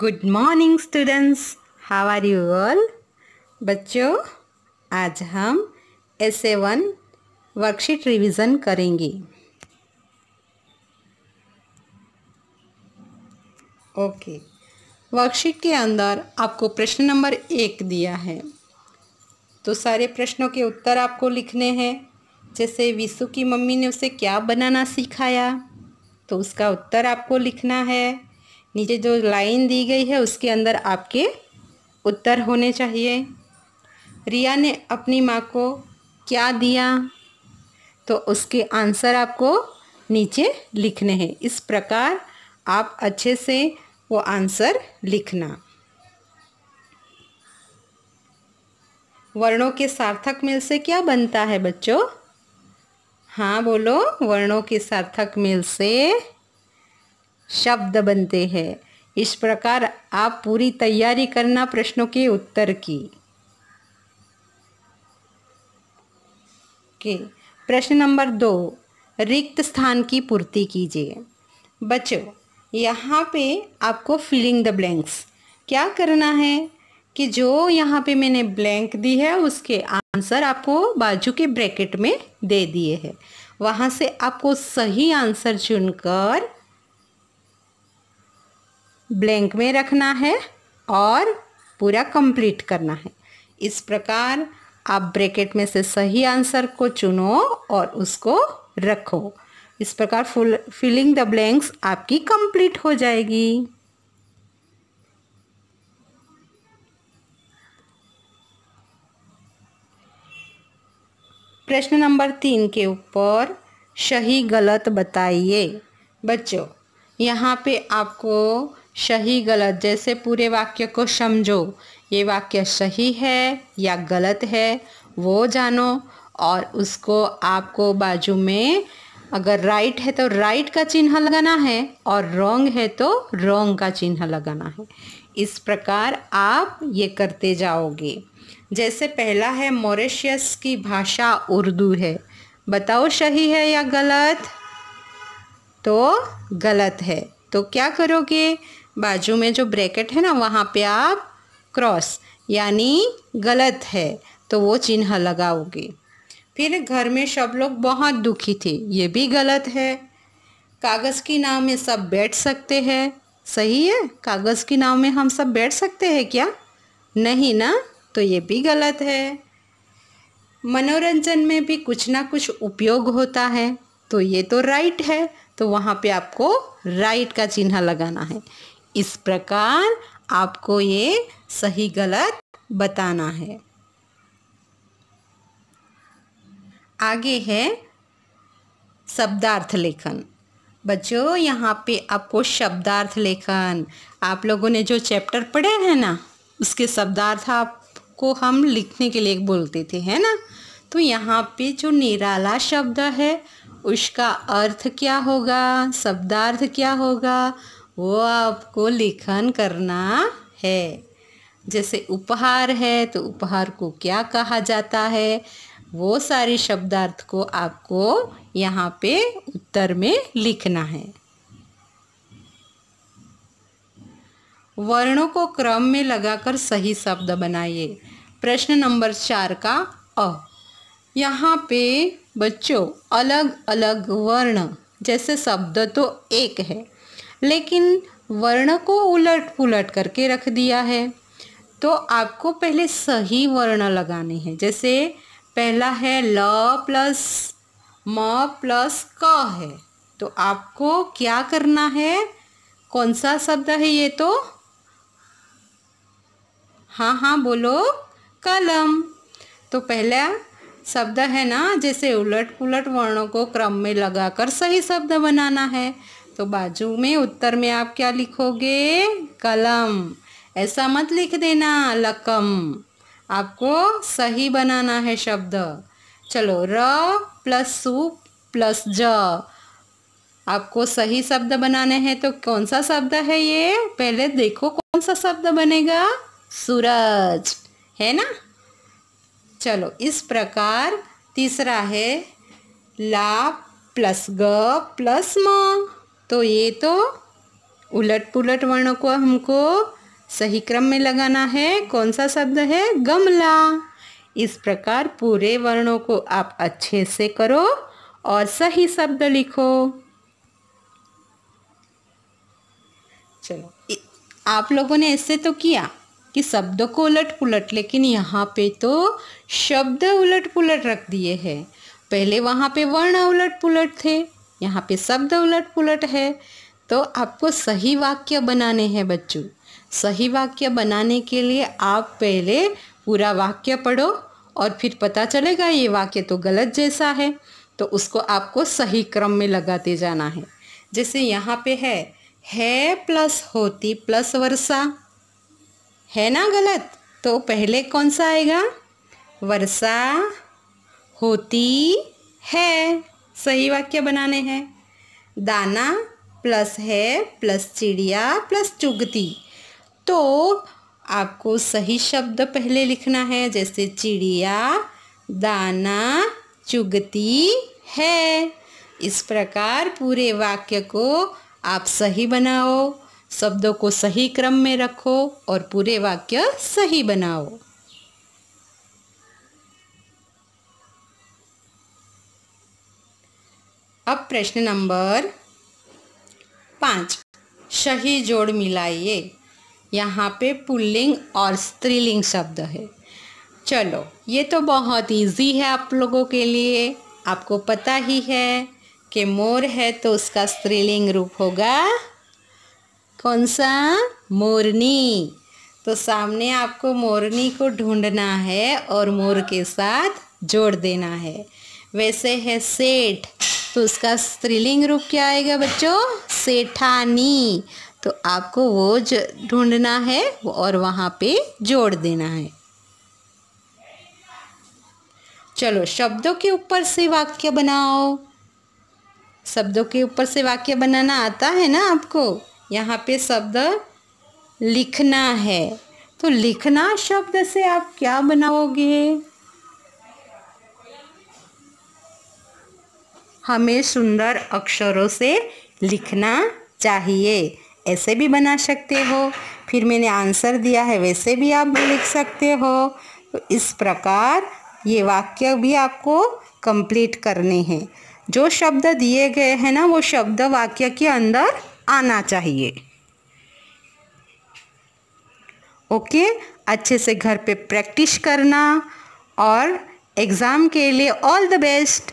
good morning students how are you all बच्चों आज हम S A one worksheet revision करेंगे ओके वर्कशीट के अंदर आपको प्रश्न नंबर एक दिया है तो सारे प्रश्नों के उत्तर आपको लिखने हैं जैसे विशु की मम्मी ने उसे क्या बनाना सिखाया तो उसका उत्तर आपको लिखना है नीचे जो लाइन दी गई है उसके अंदर आपके उत्तर होने चाहिए रिया ने अपनी माँ को क्या दिया तो उसके आंसर आपको नीचे लिखने हैं इस प्रकार आप अच्छे से वो आंसर लिखना वर्णों के सार्थक मेल से क्या बनता है बच्चों हाँ बोलो वर्णों के सार्थक मेल से शब्द बनते हैं इस प्रकार आप पूरी तैयारी करना प्रश्नों के उत्तर की के प्रश्न नंबर दो रिक्त स्थान की पूर्ति कीजिए बच्चों यहाँ पे आपको फिलिंग द ब्लैंक्स क्या करना है कि जो यहाँ पे मैंने ब्लैंक दी है उसके आंसर आपको बाजू के ब्रैकेट में दे दिए हैं वहाँ से आपको सही आंसर चुनकर ब्लैंक में रखना है और पूरा कंप्लीट करना है इस प्रकार आप ब्रैकेट में से सही आंसर को चुनो और उसको रखो इस प्रकार फुल फिलिंग द ब्लैंक्स आपकी कंप्लीट हो जाएगी प्रश्न नंबर तीन के ऊपर सही गलत बताइए बच्चों यहाँ पे आपको सही गलत जैसे पूरे वाक्य को समझो ये वाक्य सही है या गलत है वो जानो और उसको आपको बाजू में अगर राइट है तो राइट का चिन्ह लगाना है और रोंग है तो रोंग का चिन्ह लगाना है इस प्रकार आप ये करते जाओगे जैसे पहला है मॉरिशियस की भाषा उर्दू है बताओ सही है या गलत तो गलत है तो क्या करोगे बाजू में जो ब्रैकेट है ना वहाँ पे आप क्रॉस यानी गलत है तो वो चिन्ह लगाओगे फिर घर में सब लोग बहुत दुखी थे ये भी गलत है कागज़ की नाव में सब बैठ सकते हैं सही है कागज़ की नाव में हम सब बैठ सकते हैं क्या नहीं ना तो ये भी गलत है मनोरंजन में भी कुछ ना कुछ उपयोग होता है तो ये तो राइट है तो वहाँ पे आपको राइट का चिन्ह लगाना है इस प्रकार आपको ये सही गलत बताना है आगे है शब्दार्थ लेखन बच्चों यहाँ पे आपको शब्दार्थ लेखन आप लोगों ने जो चैप्टर पढ़े हैं ना उसके शब्दार्थ आपको हम लिखने के लिए बोलते थे है ना तो यहाँ पे जो निराला शब्द है उसका अर्थ क्या होगा शब्दार्थ क्या होगा वो आपको लिखन करना है जैसे उपहार है तो उपहार को क्या कहा जाता है वो सारे शब्दार्थ को आपको यहाँ पे उत्तर में लिखना है वर्णों को क्रम में लगाकर सही शब्द बनाइए प्रश्न नंबर चार का अ यहाँ पे बच्चों अलग अलग वर्ण जैसे शब्द तो एक है लेकिन वर्ण को उलट पुलट करके रख दिया है तो आपको पहले सही वर्ण लगाने हैं जैसे पहला है ल प्लस म प्लस क है तो आपको क्या करना है कौन सा शब्द है ये तो हाँ हाँ बोलो कलम तो पहला शब्द है ना जैसे उलट पुलट वर्णों को क्रम में लगाकर सही शब्द बनाना है तो बाजू में उत्तर में आप क्या लिखोगे कलम ऐसा मत लिख देना लकम आपको सही बनाना है शब्द चलो र प्लस सु प्लस ज आपको सही शब्द बनाने हैं तो कौन सा शब्द है ये पहले देखो कौन सा शब्द बनेगा सूरज है ना चलो इस प्रकार तीसरा है ला प्लस ग प्लस म तो ये तो उलट पुलट वर्णों को हमको सही क्रम में लगाना है कौन सा शब्द है गमला इस प्रकार पूरे वर्णों को आप अच्छे से करो और सही शब्द लिखो चलो आप लोगों ने ऐसे तो किया कि शब्दों को उलट पुलट लेकिन यहाँ पे तो शब्द उलट पुलट रख दिए हैं पहले वहाँ पे वर्ण उलट पुलट थे यहाँ पे शब्द उलट पुलट है तो आपको सही वाक्य बनाने हैं बच्चों सही वाक्य बनाने के लिए आप पहले पूरा वाक्य पढ़ो और फिर पता चलेगा ये वाक्य तो गलत जैसा है तो उसको आपको सही क्रम में लगाते जाना है जैसे यहाँ पे है है प्लस होती प्लस वर्षा है ना गलत तो पहले कौन सा आएगा वर्षा होती है सही वाक्य बनाने हैं दाना प्लस है प्लस चिड़िया प्लस चुगती तो आपको सही शब्द पहले लिखना है जैसे चिड़िया दाना चुगती है इस प्रकार पूरे वाक्य को आप सही बनाओ शब्दों को सही क्रम में रखो और पूरे वाक्य सही बनाओ अब प्रश्न नंबर पाँच सही जोड़ मिलाइए यहाँ पे पुल्लिंग और स्त्रीलिंग शब्द है चलो ये तो बहुत इजी है आप लोगों के लिए आपको पता ही है कि मोर है तो उसका स्त्रीलिंग रूप होगा कौन सा मोरनी तो सामने आपको मोरनी को ढूंढना है और मोर के साथ जोड़ देना है वैसे है सेठ तो उसका स्त्रीलिंग रूप क्या आएगा बच्चों सेठानी तो आपको वो ढूंढना है और वहाँ पे जोड़ देना है चलो शब्दों के ऊपर से वाक्य बनाओ शब्दों के ऊपर से वाक्य बनाना आता है ना आपको यहाँ पे शब्द लिखना है तो लिखना शब्द से आप क्या बनाओगे हमें सुंदर अक्षरों से लिखना चाहिए ऐसे भी बना सकते हो फिर मैंने आंसर दिया है वैसे भी आप लिख सकते हो तो इस प्रकार ये वाक्य भी आपको कंप्लीट करने हैं जो शब्द दिए गए हैं ना वो शब्द वाक्य के अंदर आना चाहिए ओके अच्छे से घर पे प्रैक्टिस करना और एग्ज़ाम के लिए ऑल द बेस्ट